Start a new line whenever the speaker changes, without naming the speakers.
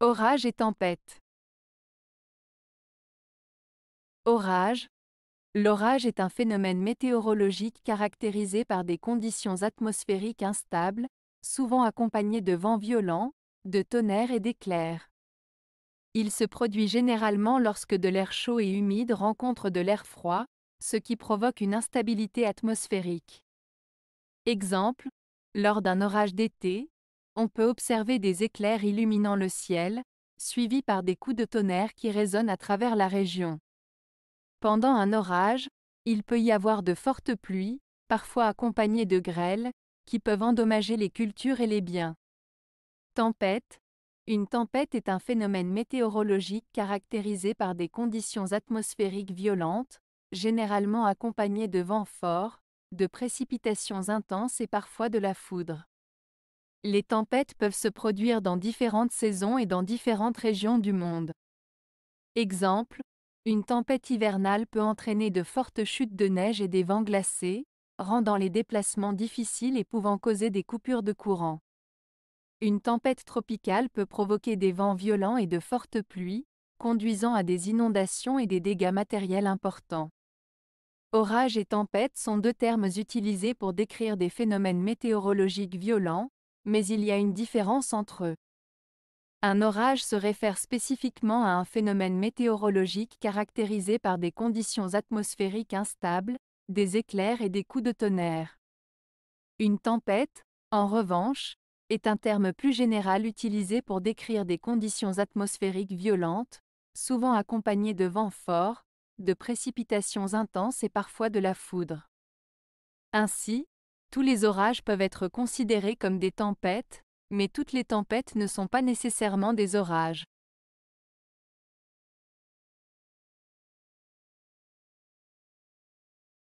Orage et tempête. Orage. L'orage est un phénomène météorologique caractérisé par des conditions atmosphériques instables, souvent accompagnées de vents violents, de tonnerres et d'éclairs. Il se produit généralement lorsque de l'air chaud et humide rencontre de l'air froid, ce qui provoque une instabilité atmosphérique. Exemple, lors d'un orage d'été, on peut observer des éclairs illuminant le ciel, suivis par des coups de tonnerre qui résonnent à travers la région. Pendant un orage, il peut y avoir de fortes pluies, parfois accompagnées de grêles, qui peuvent endommager les cultures et les biens. Tempête. Une tempête est un phénomène météorologique caractérisé par des conditions atmosphériques violentes, généralement accompagnées de vents forts, de précipitations intenses et parfois de la foudre. Les tempêtes peuvent se produire dans différentes saisons et dans différentes régions du monde. Exemple, une tempête hivernale peut entraîner de fortes chutes de neige et des vents glacés, rendant les déplacements difficiles et pouvant causer des coupures de courant. Une tempête tropicale peut provoquer des vents violents et de fortes pluies, conduisant à des inondations et des dégâts matériels importants. Orage et tempête sont deux termes utilisés pour décrire des phénomènes météorologiques violents, mais il y a une différence entre eux. Un orage se réfère spécifiquement à un phénomène météorologique caractérisé par des conditions atmosphériques instables, des éclairs et des coups de tonnerre. Une tempête, en revanche, est un terme plus général utilisé pour décrire des conditions atmosphériques violentes, souvent accompagnées de vents forts, de précipitations intenses et parfois de la foudre. Ainsi, tous les orages peuvent être considérés comme des tempêtes, mais toutes les tempêtes ne sont pas nécessairement des orages.